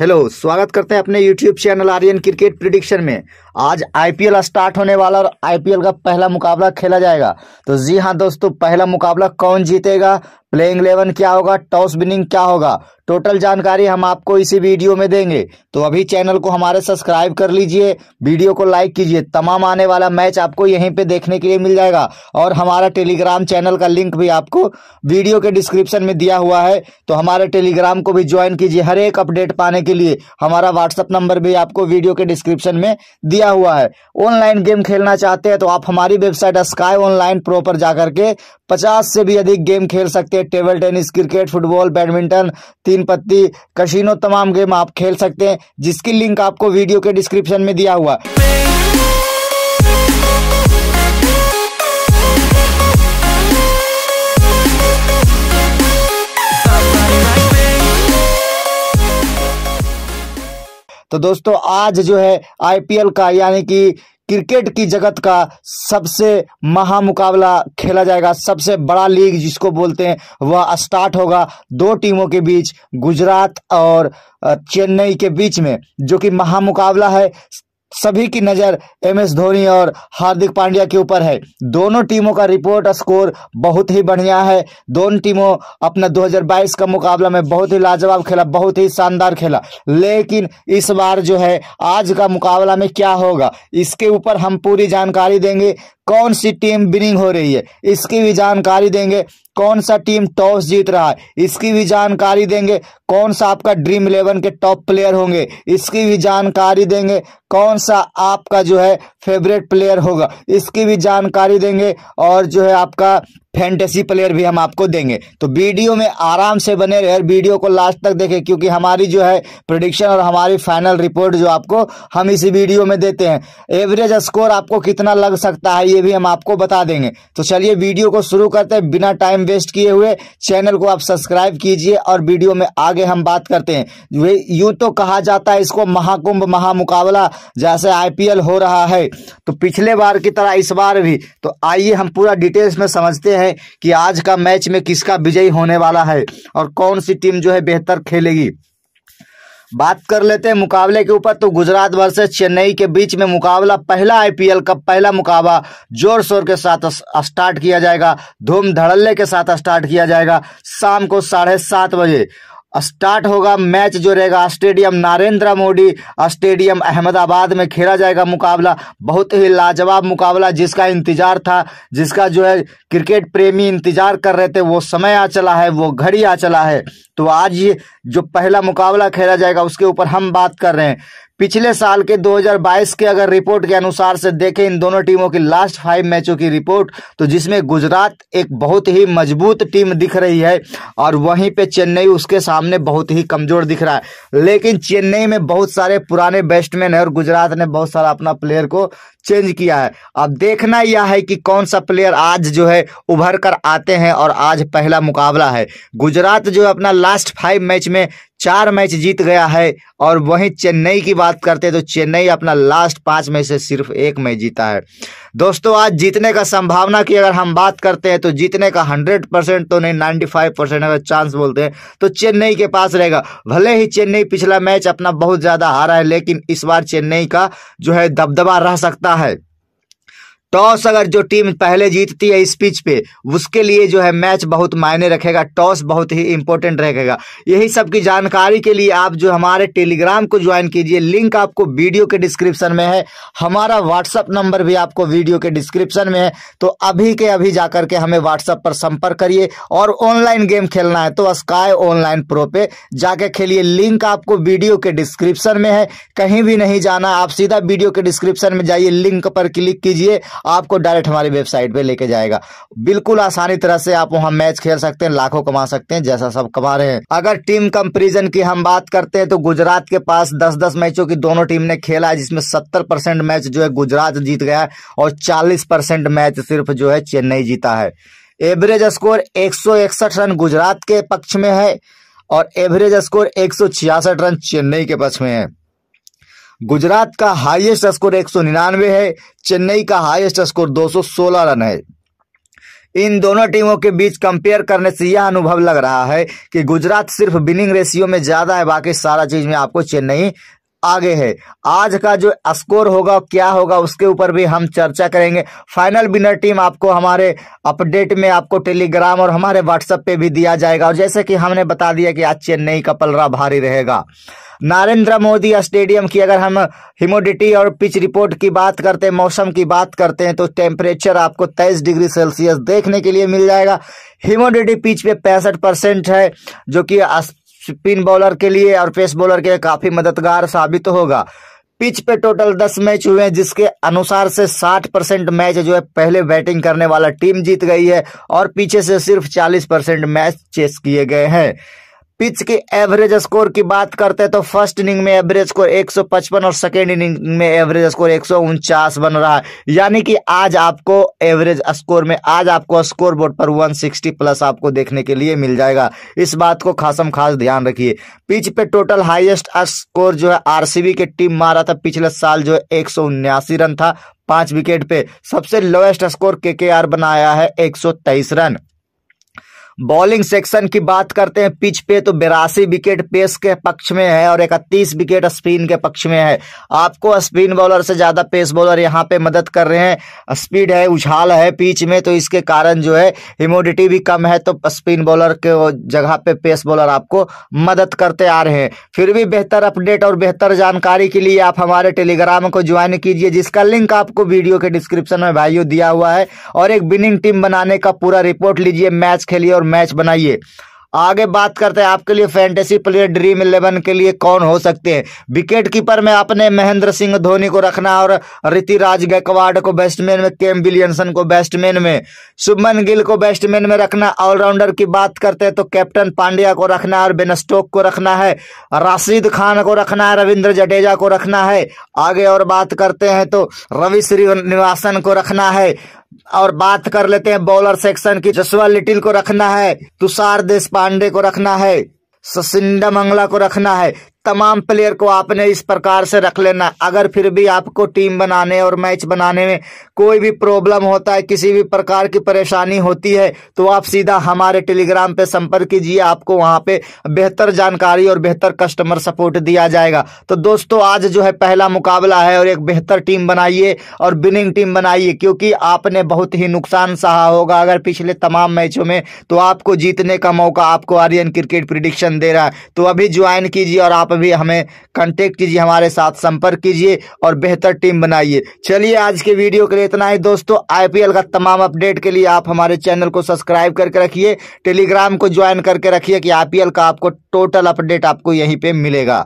hello स्वागत करते हैं अपने YouTube channel Aryan cricket prediction में आज आईपीएल स्टार्ट होने वाला और आईपीएल का पहला मुकाबला खेला जाएगा तो जी हाँ दोस्तों पहला मुकाबला कौन जीतेगा प्लेइंग इलेवन क्या होगा टॉस विनिंग क्या होगा टोटल जानकारी हम आपको इसी वीडियो में देंगे तो अभी चैनल को हमारे सब्सक्राइब कर लीजिए वीडियो को लाइक कीजिए तमाम आने वाला मैच आपको यहीं पे देखने के लिए मिल जाएगा और हमारा टेलीग्राम चैनल का लिंक भी आपको वीडियो के डिस्क्रिप्शन में दिया हुआ है तो हमारे टेलीग्राम को भी ज्वाइन कीजिए हर एक अपडेट पाने के लिए हमारा व्हाट्सअप नंबर भी आपको वीडियो के डिस्क्रिप्शन में दिया हुआ है ऑनलाइन गेम खेलना चाहते हैं तो आप हमारी वेबसाइट स्काई ऑनलाइन प्रो पर जाकर के पचास से भी अधिक गेम खेल सकते हैं table tennis cricket football badminton तीन पत्ती कशीनो तमाम गेम आप खेल सकते हैं जिसकी लिंक आपको वीडियो के डिस्क्रिप्शन में दिया हुआ तो दोस्तों आज जो है आईपीएल का यानी कि क्रिकेट की जगत का सबसे महामुकाबला खेला जाएगा सबसे बड़ा लीग जिसको बोलते हैं वह स्टार्ट होगा दो टीमों के बीच गुजरात और चेन्नई के बीच में जो कि महामुकाबला है सभी की नजर एमएस धोनी और हार्दिक पांड्या के ऊपर है दोनों टीमों का रिपोर्ट स्कोर बहुत ही बढ़िया है दोनों टीमों अपना 2022 का मुकाबला में बहुत ही लाजवाब खेला बहुत ही शानदार खेला लेकिन इस बार जो है आज का मुकाबला में क्या होगा इसके ऊपर हम पूरी जानकारी देंगे कौन सी टीम विनिंग हो रही है इसकी भी जानकारी देंगे कौन सा टीम टॉस जीत रहा है इसकी भी जानकारी देंगे कौन सा आपका ड्रीम इलेवन के टॉप प्लेयर होंगे इसकी भी जानकारी देंगे कौन सा आपका जो है फेवरेट प्लेयर होगा इसकी भी जानकारी देंगे और जो है आपका फैंटेसी प्लेयर भी हम आपको देंगे तो वीडियो में आराम से बने रहे और वीडियो को लास्ट तक देखें क्योंकि हमारी जो है प्रोडिक्शन और हमारी फाइनल रिपोर्ट जो आपको हम इसी वीडियो में देते हैं एवरेज स्कोर आपको कितना लग सकता है ये भी हम आपको बता देंगे तो चलिए वीडियो को शुरू करते हैं बिना टाइम वेस्ट किए हुए चैनल को आप सब्सक्राइब कीजिए और वीडियो में आगे हम बात करते हैं यूँ तो कहा जाता है इसको महाकुंभ महामुकाबला जैसे आई हो रहा है तो पिछले बार की तरह इस बार भी तो आइए हम पूरा डिटेल्स में समझते हैं हैं कि आज का मैच में किसका विजयी होने वाला है और कौन सी टीम जो है बेहतर खेलेगी बात कर लेते हैं मुकाबले के ऊपर तो गुजरात वर्सेस चेन्नई के बीच में मुकाबला पहला आईपीएल का पहला मुकाबला जोर शोर के साथ स्टार्ट किया जाएगा धूम धड़ल्ले के साथ स्टार्ट किया जाएगा शाम को साढ़े सात बजे स्टार्ट होगा मैच जो रहेगा स्टेडियम नरेंद्र मोदी स्टेडियम अहमदाबाद में खेला जाएगा मुकाबला बहुत ही लाजवाब मुकाबला जिसका इंतजार था जिसका जो है क्रिकेट प्रेमी इंतजार कर रहे थे वो समय आ चला है वो घड़ी आ चला है तो आज ये जो पहला मुकाबला खेला जाएगा उसके ऊपर हम बात कर रहे हैं पिछले साल के 2022 के अगर रिपोर्ट के अनुसार से देखें इन दोनों टीमों की लास्ट फाइव मैचों की रिपोर्ट तो जिसमें गुजरात एक बहुत ही मजबूत टीम दिख रही है और वहीं पे चेन्नई उसके सामने बहुत ही कमजोर दिख रहा है लेकिन चेन्नई में बहुत सारे पुराने बैट्समैन है और गुजरात ने बहुत सारा अपना प्लेयर को चेंज किया है अब देखना यह है कि कौन सा प्लेयर आज जो है उभर कर आते हैं और आज पहला मुकाबला है गुजरात जो अपना लास्ट फाइव मैच में चार मैच जीत गया है और वहीं चेन्नई की बात करते हैं तो चेन्नई अपना लास्ट पाँच मैच से सिर्फ एक मैच जीता है दोस्तों आज जीतने का संभावना की अगर हम बात करते हैं तो जीतने का हंड्रेड परसेंट तो नहीं नाइन्टी फाइव परसेंट अगर चांस बोलते हैं तो चेन्नई के पास रहेगा भले ही चेन्नई पिछला मैच अपना बहुत ज़्यादा हारा है लेकिन इस बार चेन्नई का जो है दबदबा रह सकता है टॉस अगर जो टीम पहले जीतती है इस पिच पे उसके लिए जो है मैच बहुत मायने रखेगा टॉस बहुत ही इंपॉर्टेंट रहेगा यही सब की जानकारी के लिए आप जो हमारे टेलीग्राम को ज्वाइन कीजिए लिंक आपको वीडियो के डिस्क्रिप्शन में है हमारा व्हाट्सअप नंबर भी आपको वीडियो के डिस्क्रिप्शन में है तो अभी के अभी जा करके हमें व्हाट्सअप पर संपर्क करिए और ऑनलाइन गेम खेलना है तो स्काय ऑनलाइन प्रो पे जाके खेलिए लिंक आपको वीडियो के डिस्क्रिप्शन में है कहीं भी नहीं जाना आप सीधा वीडियो के डिस्क्रिप्शन में जाइए लिंक पर क्लिक कीजिए आपको डायरेक्ट हमारी वेबसाइट पे लेके जाएगा बिल्कुल आसानी तरह से आप वहाँ मैच खेल सकते हैं लाखों कमा सकते हैं जैसा सब कमा रहे हैं अगर टीम कंपेरिजन की हम बात करते हैं तो गुजरात के पास दस दस मैचों की दोनों टीम ने खेला है जिसमें सत्तर परसेंट मैच जो है गुजरात जीत गया है और चालीस परसेंट मैच सिर्फ जो है चेन्नई जीता है एवरेज स्कोर एक रन गुजरात के पक्ष में है और एवरेज स्कोर एक रन चेन्नई के पक्ष में है गुजरात का हाईएस्ट स्कोर एक है चेन्नई का हाईएस्ट स्कोर 216 रन है इन दोनों टीमों के बीच कंपेयर करने से यह अनुभव लग रहा है कि गुजरात सिर्फ विनिंग रेशियो में ज्यादा है बाकी सारा चीज में आपको चेन्नई आगे है आज का जो स्कोर होगा क्या होगा उसके ऊपर भी हम चर्चा करेंगे फाइनल विनर टीम आपको हमारे अपडेट में आपको टेलीग्राम और हमारे व्हाट्सएप पे भी दिया जाएगा और जैसे कि हमने बता दिया कि आज चेन्नई का पलरा भारी रहेगा नरेंद्र मोदी स्टेडियम की अगर हम ह्यूमिडिटी और पिच रिपोर्ट की बात करते हैं मौसम की बात करते हैं तो टेम्परेचर आपको तेईस डिग्री सेल्सियस देखने के लिए मिल जाएगा ह्यूमिडिटी पिच पे पैंसठ परसेंट है जो कि स्पिन बॉलर के लिए और पेस बॉलर के लिए काफ़ी मददगार साबित होगा पिच पे टोटल दस मैच हुए हैं जिसके अनुसार से साठ परसेंट मैच जो है पहले बैटिंग करने वाला टीम जीत गई है और पीछे से सिर्फ चालीस परसेंट मैच चेस किए गए हैं पिच के एवरेज स्कोर की बात करते हैं तो फर्स्ट इनिंग में एवरेज स्कोर 155 और सेकेंड इनिंग में एवरेज स्कोर एक बन रहा है यानी कि आज आपको एवरेज स्कोर में आज आपको स्कोर बोर्ड पर 160 प्लस आपको देखने के लिए मिल जाएगा इस बात को खासम खास ध्यान रखिए पिच पे टोटल हाईएस्ट स्कोर जो है आर के टीम मारा था पिछले साल जो है एक रन था पांच विकेट पे सबसे लोएस्ट स्कोर के बनाया है एक रन बॉलिंग सेक्शन की बात करते हैं पिच पे तो बेरासी विकेट पेस के पक्ष में है और इकतीस विकेट स्पिन के पक्ष में है आपको स्पिन बॉलर से ज़्यादा पेस बॉलर यहाँ पे मदद कर रहे हैं स्पीड है उछाल है पिच में तो इसके कारण जो है ह्यूमिडिटी भी कम है तो स्पिन बॉलर के जगह पे पेस बॉलर आपको मदद करते आ रहे हैं फिर भी बेहतर अपडेट और बेहतर जानकारी के लिए आप हमारे टेलीग्राम को ज्वाइन कीजिए जिसका लिंक आपको वीडियो के डिस्क्रिप्शन में भाइयों दिया हुआ है और एक विनिंग टीम बनाने का पूरा रिपोर्ट लीजिए मैच खेलिए और मैच बनाइए आगे बात करते हैं आपके लिए फैंटेसी प्लेयर ड्रीम इलेवन के लिए कौन हो सकते हैं विकेट कीपर में आपने महेंद्र सिंह धोनी को रखना और ऋतिराज गायकवाड़ को बैट्समैन में केम विलियमसन को बैट्समैन में शुभमन गिल को बैट्समैन में रखना ऑलराउंडर की बात करते हैं तो कैप्टन पांड्या को रखना और बेनस्टोक को रखना है राशिद खान को रखना है रविन्द्र जडेजा को रखना है आगे और बात करते हैं तो रवि श्रीनिवासन को रखना है और बात कर लेते हैं बॉलर सेक्शन की जसवा लिटिल को रखना है तुषार देश पांडे को रखना है ससिंडा मंगला को रखना है तमाम प्लेयर को आपने इस प्रकार से रख लेना अगर फिर भी आपको टीम बनाने और मैच बनाने में कोई भी प्रॉब्लम होता है किसी भी प्रकार की परेशानी होती है तो आप सीधा हमारे टेलीग्राम पे संपर्क कीजिए आपको वहाँ पे बेहतर जानकारी और बेहतर कस्टमर सपोर्ट दिया जाएगा तो दोस्तों आज जो है पहला मुकाबला है और एक बेहतर टीम बनाइए और विनिंग टीम बनाइए क्योंकि आपने बहुत ही नुकसान सहा होगा अगर पिछले तमाम मैचों में तो आपको जीतने का मौका आपको आर्यन क्रिकेट प्रिडिक्शन दे रहा है तो अभी ज्वाइन कीजिए और आप अभी हमें कॉन्टेक्ट कीजिए हमारे साथ संपर्क कीजिए और बेहतर टीम बनाइए चलिए आज के वीडियो के लिए इतना ही दोस्तों आईपीएल का तमाम अपडेट के लिए आप हमारे चैनल को सब्सक्राइब करके रखिए टेलीग्राम को ज्वाइन करके रखिए कि आईपीएल का आपको टोटल अपडेट आपको यहीं पे मिलेगा